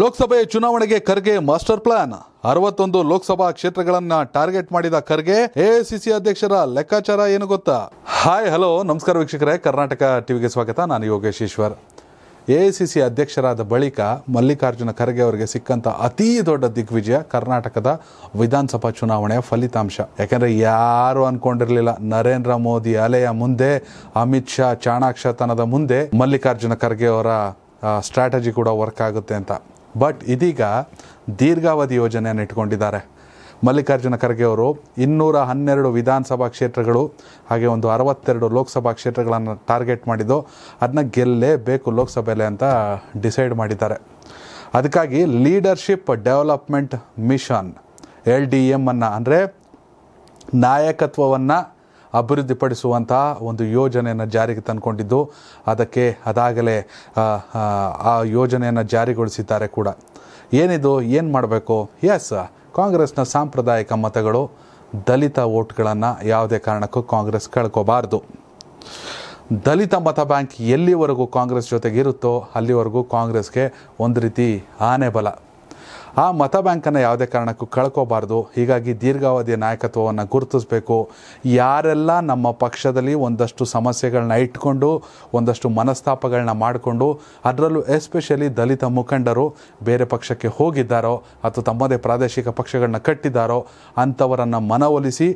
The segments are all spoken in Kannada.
ಲೋಕಸಭೆ ಚುನಾವಣೆಗೆ ಖರ್ಗೆ ಮಾಸ್ಟರ್ ಪ್ಲಾನ್ ಅರವತ್ತೊಂದು ಲೋಕಸಭಾ ಕ್ಷೇತ್ರಗಳನ್ನ ಟಾರ್ಗೆಟ್ ಮಾಡಿದ ಖರ್ಗೆ ಎಐಸಿಸಿ ಅಧ್ಯಕ್ಷರ ಲೆಕ್ಕಾಚಾರ ಏನು ಗೊತ್ತಾ ಹಾಯ್ ಹಲೋ ನಮಸ್ಕಾರ ವೀಕ್ಷಕರೇ ಕರ್ನಾಟಕ ಟಿವಿಗೆ ಸ್ವಾಗತ ನಾನು ಯೋಗೇಶ್ ಈಶ್ವರ್ ಎಐಸಿಸಿ ಅಧ್ಯಕ್ಷರಾದ ಬಳಿಕ ಮಲ್ಲಿಕಾರ್ಜುನ ಖರ್ಗೆ ಅವರಿಗೆ ಸಿಕ್ಕಂತ ಅತೀ ದೊಡ್ಡ ದಿಗ್ವಿಜಯ ಕರ್ನಾಟಕದ ವಿಧಾನಸಭಾ ಚುನಾವಣೆಯ ಫಲಿತಾಂಶ ಯಾಕಂದ್ರೆ ಯಾರು ಅನ್ಕೊಂಡಿರ್ಲಿಲ್ಲ ನರೇಂದ್ರ ಮೋದಿ ಅಲೆಯ ಮುಂದೆ ಅಮಿತ್ ಶಾ ಚಾಣಾಕ್ಷತನದ ಮುಂದೆ ಮಲ್ಲಿಕಾರ್ಜುನ ಖರ್ಗೆ ಅವರ ಸ್ಟ್ರಾಟಜಿ ಕೂಡ ವರ್ಕ್ ಆಗುತ್ತೆ ಅಂತ ಬಟ್ ಇದೀಗ ದೀರ್ಘಾವಧಿ ಯೋಜನೆಯನ್ನು ಇಟ್ಕೊಂಡಿದ್ದಾರೆ ಮಲ್ಲಿಕಾರ್ಜುನ ಖರ್ಗೆ ಅವರು ಇನ್ನೂರ ಹನ್ನೆರಡು ವಿಧಾನಸಭಾ ಕ್ಷೇತ್ರಗಳು ಹಾಗೆ ಒಂದು ಅರವತ್ತೆರಡು ಲೋಕಸಭಾ ಕ್ಷೇತ್ರಗಳನ್ನು ಟಾರ್ಗೆಟ್ ಮಾಡಿದ್ದು ಅದನ್ನ ಗೆಲ್ಲಲೇಬೇಕು ಲೋಕಸಭೆಯಲ್ಲೇ ಅಂತ ಡಿಸೈಡ್ ಮಾಡಿದ್ದಾರೆ ಅದಕ್ಕಾಗಿ leadership development mission L D M ಅನ್ನು ಅಂದರೆ ನಾಯಕತ್ವವನ್ನು ಅಭಿವೃದ್ಧಿಪಡಿಸುವಂತಹ ಒಂದು ಯೋಜನೆಯನ್ನು ಜಾರಿಗೆ ತಂದುಕೊಂಡಿದ್ದು ಅದಕ್ಕೆ ಅದಾಗಲೇ ಆ ಯೋಜನೆಯನ್ನು ಜಾರಿಗೊಳಿಸಿದ್ದಾರೆ ಕೂಡ ಏನಿದು ಏನು ಮಾಡಬೇಕು ಎಸ್ ಕಾಂಗ್ರೆಸ್ನ ಸಾಂಪ್ರದಾಯಿಕ ಮತಗಳು ದಲಿತ ವೋಟ್ಗಳನ್ನು ಯಾವುದೇ ಕಾರಣಕ್ಕೂ ಕಾಂಗ್ರೆಸ್ ಕಳ್ಕೋಬಾರ್ದು ದಲಿತ ಮತ ಬ್ಯಾಂಕ್ ಎಲ್ಲಿವರೆಗೂ ಕಾಂಗ್ರೆಸ್ ಜೊತೆಗಿರುತ್ತೋ ಅಲ್ಲಿವರೆಗೂ ಕಾಂಗ್ರೆಸ್ಗೆ ಒಂದು ರೀತಿ ಆನೆ ಬಲ ಆ ಮತ ಬ್ಯಾಂಕನ್ನು ಯಾವುದೇ ಕಾರಣಕ್ಕೂ ಕಳ್ಕೋಬಾರ್ದು ಹೀಗಾಗಿ ದೀರ್ಘಾವಧಿಯ ನಾಯಕತ್ವವನ್ನು ಗುರುತಿಸಬೇಕು ಯಾರೆಲ್ಲ ನಮ್ಮ ಪಕ್ಷದಲ್ಲಿ ಒಂದಷ್ಟು ಸಮಸ್ಯೆಗಳನ್ನ ಇಟ್ಕೊಂಡು ಒಂದಷ್ಟು ಮನಸ್ತಾಪಗಳನ್ನ ಮಾಡಿಕೊಂಡು ಅದರಲ್ಲೂ ಎಸ್ಪೆಷಲಿ ದಲಿತ ಮುಖಂಡರು ಬೇರೆ ಪಕ್ಷಕ್ಕೆ ಹೋಗಿದ್ದಾರೋ ಅಥವಾ ತಮ್ಮದೇ ಪ್ರಾದೇಶಿಕ ಪಕ್ಷಗಳನ್ನ ಕಟ್ಟಿದ್ದಾರೋ ಅಂಥವರನ್ನು ಮನವೊಲಿಸಿ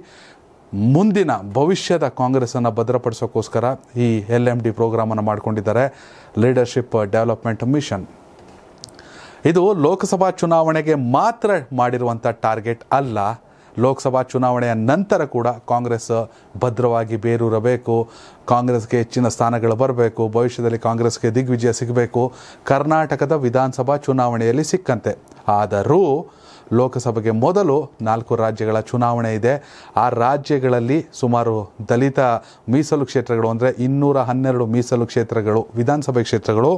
ಮುಂದಿನ ಭವಿಷ್ಯದ ಕಾಂಗ್ರೆಸ್ಸನ್ನು ಭದ್ರಪಡಿಸೋಕ್ಕೋಸ್ಕರ ಈ ಎಲ್ ಎಮ್ ಡಿ ಪ್ರೋಗ್ರಾಮನ್ನು ಮಾಡಿಕೊಂಡಿದ್ದಾರೆ ಲೀಡರ್ಶಿಪ್ ಡೆವಲಪ್ಮೆಂಟ್ ಮಿಷನ್ ಇದು ಲೋಕಸಭಾ ಚುನಾವಣೆಗೆ ಮಾತ್ರ ಮಾಡಿರುವಂಥ ಟಾರ್ಗೆಟ್ ಅಲ್ಲ ಲೋಕಸಭಾ ಚುನಾವಣೆಯ ನಂತರ ಕೂಡ ಕಾಂಗ್ರೆಸ್ ಭದ್ರವಾಗಿ ಬೇರೂರಬೇಕು ಕಾಂಗ್ರೆಸ್ಗೆ ಹೆಚ್ಚಿನ ಸ್ಥಾನಗಳು ಬರಬೇಕು ಭವಿಷ್ಯದಲ್ಲಿ ಕಾಂಗ್ರೆಸ್ಗೆ ದಿಗ್ವಿಜಯ ಸಿಗಬೇಕು ಕರ್ನಾಟಕದ ವಿಧಾನಸಭಾ ಚುನಾವಣೆಯಲ್ಲಿ ಸಿಕ್ಕಂತೆ ಆದರೂ ಲೋಕಸಭೆಗೆ ಮೊದಲು ನಾಲ್ಕು ರಾಜ್ಯಗಳ ಚುನಾವಣೆ ಇದೆ ಆ ರಾಜ್ಯಗಳಲ್ಲಿ ಸುಮಾರು ದಲಿತ ಮೀಸಲು ಕ್ಷೇತ್ರಗಳು ಅಂದರೆ ಇನ್ನೂರ ಹನ್ನೆರಡು ಮೀಸಲು ಕ್ಷೇತ್ರಗಳು ವಿಧಾನಸಭೆ ಕ್ಷೇತ್ರಗಳು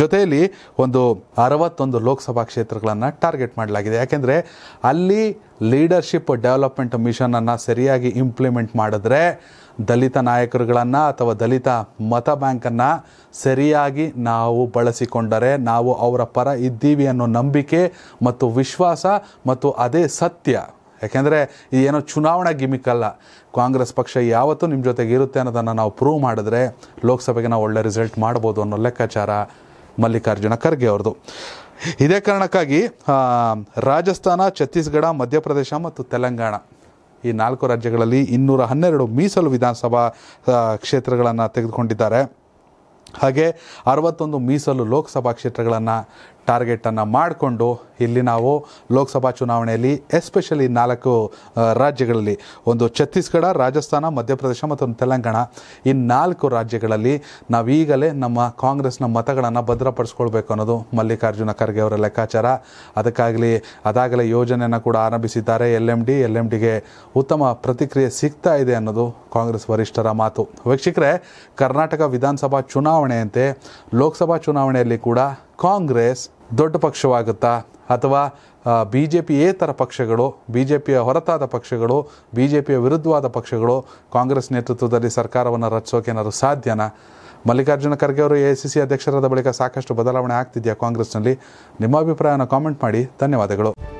ಜೊತೆಯಲ್ಲಿ ಒಂದು ಅರವತ್ತೊಂದು ಲೋಕಸಭಾ ಕ್ಷೇತ್ರಗಳನ್ನು ಟಾರ್ಗೆಟ್ ಮಾಡಲಾಗಿದೆ ಯಾಕೆಂದರೆ ಅಲ್ಲಿ ಲೀಡರ್ಶಿಪ್ ಡೆವಲಪ್ಮೆಂಟ್ ಮಿಷನನ್ನು ಸರಿಯಾಗಿ ಇಂಪ್ಲಿಮೆಂಟ್ ಮಾಡಿದ್ರೆ ದಲಿತ ನಾಯಕರುಗಳನ್ನು ಅಥವಾ ದಲಿತ ಮತ ಬ್ಯಾಂಕನ್ನು ಸರಿಯಾಗಿ ನಾವು ಬಳಸಿಕೊಂಡರೆ ನಾವು ಅವರ ಪರ ಇದ್ದೀವಿ ಅನ್ನೋ ನಂಬಿಕೆ ಮತ್ತು ವಿಶ್ವಾಸ ಮತ್ತು ಅದೇ ಸತ್ಯ ಯಾಕೆಂದರೆ ಏನೋ ಚುನಾವಣಾ ಗಿಮಿಕ್ ಅಲ್ಲ ಕಾಂಗ್ರೆಸ್ ಪಕ್ಷ ಯಾವತ್ತೂ ನಿಮ್ಮ ಜೊತೆಗೆ ಇರುತ್ತೆ ಅನ್ನೋದನ್ನು ನಾವು ಪ್ರೂವ್ ಮಾಡಿದ್ರೆ ಲೋಕಸಭೆಗೆ ನಾವು ಒಳ್ಳೆ ರಿಸಲ್ಟ್ ಮಾಡ್ಬೋದು ಅನ್ನೋ ಲೆಕ್ಕಾಚಾರ ಮಲ್ಲಿಕಾರ್ಜುನ ಖರ್ಗೆ ಅವ್ರದ್ದು ಇದೇ ಕಾರಣಕ್ಕಾಗಿ ರಾಜಸ್ಥಾನ ಛತ್ತೀಸ್ಗಢ ಮಧ್ಯಪ್ರದೇಶ ಮತ್ತು ತೆಲಂಗಾಣ ಈ ನಾಲ್ಕು ರಾಜ್ಯಗಳಲ್ಲಿ ಇನ್ನೂರ ಹನ್ನೆರಡು ಮೀಸಲು ವಿಧಾನಸಭಾ ಕ್ಷೇತ್ರಗಳನ್ನು ತೆಗೆದುಕೊಂಡಿದ್ದಾರೆ ಹಾಗೆ ಅರವತ್ತೊಂದು ಮೀಸಲು ಲೋಕಸಭಾ ಕ್ಷೇತ್ರಗಳನ್ನು ಟಾರ್ಗೆಟನ್ನು ಮಾಡಿಕೊಂಡು ಇಲ್ಲಿ ನಾವು ಲೋಕಸಭಾ ಚುನಾವಣೆಯಲ್ಲಿ ಎಸ್ಪೆಷಲಿ ನಾಲ್ಕು ರಾಜ್ಯಗಳಲ್ಲಿ ಒಂದು ಛತ್ತೀಸ್ಗಢ ರಾಜಸ್ಥಾನ ಮಧ್ಯಪ್ರದೇಶ ಮತ್ತು ಒಂದು ತೆಲಂಗಾಣ ಈ ನಾಲ್ಕು ರಾಜ್ಯಗಳಲ್ಲಿ ನಾವೀಗಲೇ ನಮ್ಮ ಕಾಂಗ್ರೆಸ್ನ ಮತಗಳನ್ನು ಭದ್ರಪಡಿಸ್ಕೊಳ್ಬೇಕು ಅನ್ನೋದು ಮಲ್ಲಿಕಾರ್ಜುನ ಖರ್ಗೆ ಅವರ ಲೆಕ್ಕಾಚಾರ ಅದಕ್ಕಾಗಲಿ ಅದಾಗಲೇ ಯೋಜನೆಯನ್ನು ಕೂಡ ಆರಂಭಿಸಿದ್ದಾರೆ L M D L M ಡಿಗೆ ಉತ್ತಮ ಪ್ರತಿಕ್ರಿಯೆ ಸಿಗ್ತಾ ಇದೆ ಅನ್ನೋದು ಕಾಂಗ್ರೆಸ್ ವರಿಷ್ಠರ ಮಾತು ವೀಕ್ಷಕರೇ ಕರ್ನಾಟಕ ವಿಧಾನಸಭಾ ಚುನಾವಣೆಯಂತೆ ಲೋಕಸಭಾ ಚುನಾವಣೆಯಲ್ಲಿ ಕೂಡ ಕಾಂಗ್ರೆಸ್ ದೊಡ್ಡ ಪಕ್ಷವಾಗುತ್ತಾ ಅಥವಾ ಬಿ ಜೆ ಪಿ ಏತರ ಪಕ್ಷಗಳು ಬಿ ಜೆ ಪಿಯ ಹೊರತಾದ ಪಕ್ಷಗಳು ಬಿ ಜೆ ಪಿಯ ವಿರುದ್ಧವಾದ ಪಕ್ಷಗಳು ಕಾಂಗ್ರೆಸ್ ನೇತೃತ್ವದಲ್ಲಿ ಸರ್ಕಾರವನ್ನು ರಚಿಸೋಕೇನಾದ್ರು ಸಾಧ್ಯನಾ ಮಲ್ಲಿಕಾರ್ಜುನ ಖರ್ಗೆ ಅವರು ಎ ಸಿ ಸಿ ಅಧ್ಯಕ್ಷರಾದ ಬಳಿಕ ಸಾಕಷ್ಟು ಬದಲಾವಣೆ ಆಗ್ತಿದೆಯಾ ಕಾಂಗ್ರೆಸ್ನಲ್ಲಿ ನಿಮ್ಮ ಅಭಿಪ್ರಾಯನ ಕಾಮೆಂಟ್ ಮಾಡಿ ಧನ್ಯವಾದಗಳು